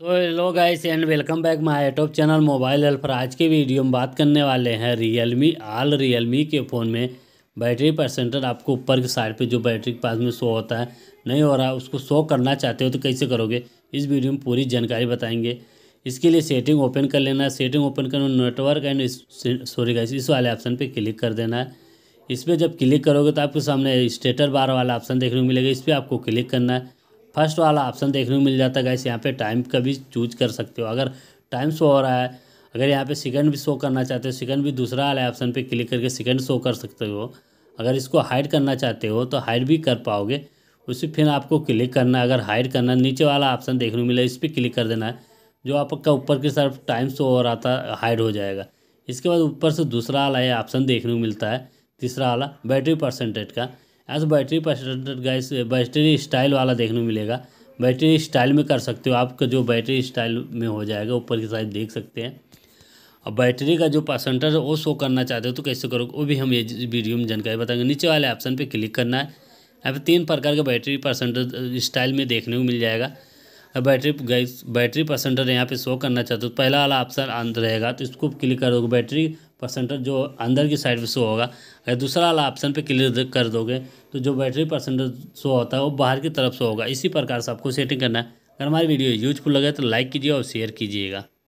so hello guys and welcome back my YouTube channel mobile helper आज के video में बात करने वाले हैं रियलमी आल रियलमी के फ़ोन में बैटरी परसेंटर आपको ऊपर के साइड पे जो बैटरी के पास में शो होता है नहीं हो रहा उसको शो करना चाहते हो तो कैसे करोगे इस वीडियो में पूरी जानकारी बताएंगे इसके लिए सेटिंग ओपन कर लेना सेटिंग ओपन करना नेटवर्क एंड सॉरी गाइस इस वाले ऑप्शन पर क्लिक कर देना है इस पर जब क्लिक करोगे तो आपके सामने स्टेटर बार वाला ऑप्शन देखने को मिलेगा इस पर आपको क्लिक करना है फर्स्ट वाला ऑप्शन देखने को मिल जाता है गैस यहाँ पे टाइम का भी चूज कर सकते हो अगर टाइम शो हो रहा है अगर यहाँ पे सेकंड भी शो करना चाहते हो सेकंड भी दूसरा वाला ऑप्शन पे क्लिक करके सेकंड शो कर सकते हो अगर इसको हाइड करना चाहते हो तो हाइड भी कर पाओगे उसे फिर आपको क्लिक करना अगर हाइड करना नीचे वाला ऑप्शन देखने को मिले इस पर क्लिक कर देना है जो आपका ऊपर की तरफ टाइम शो हो रहा था हाइड हो जाएगा इसके बाद ऊपर से दूसरा वाला ये ऑप्शन देखने को मिलता है तीसरा वाला बैटरी परसेंटेज का ऐसा बैटरी पर्सेंटेज गैस बैटरी स्टाइल वाला देखने को मिलेगा बैटरी स्टाइल में कर सकते हो आपका जो बैटरी स्टाइल में हो जाएगा ऊपर की साइड देख सकते हैं और बैटरी का जो परसेंटेज वो शो करना चाहते हो तो कैसे करोगे वो भी हम ये वीडियो में जानकारी बताएंगे नीचे वाले ऑप्शन पर क्लिक करना है यहाँ पर तीन प्रकार के बैटरी परसेंटेज स्टाइल में देखने को मिल जाएगा बैटरी गैस बैटरी परसेंटेज यहाँ पे शो करना चाहते हो तो पहला वाला ऑप्शन अंत रहेगा तो इसको क्लिक करोगे बैटरी परसेंटेज जो अंदर की साइड पे शो होगा अगर दूसरा वाला ऑप्शन पे क्लियर कर दोगे तो जो बैटरी परसेंटेज शो होता है वो बाहर की तरफ शो होगा इसी प्रकार से आपको सेटिंग करना है अगर हमारी वीडियो यूजफुल लगे तो लाइक कीजिए और शेयर कीजिएगा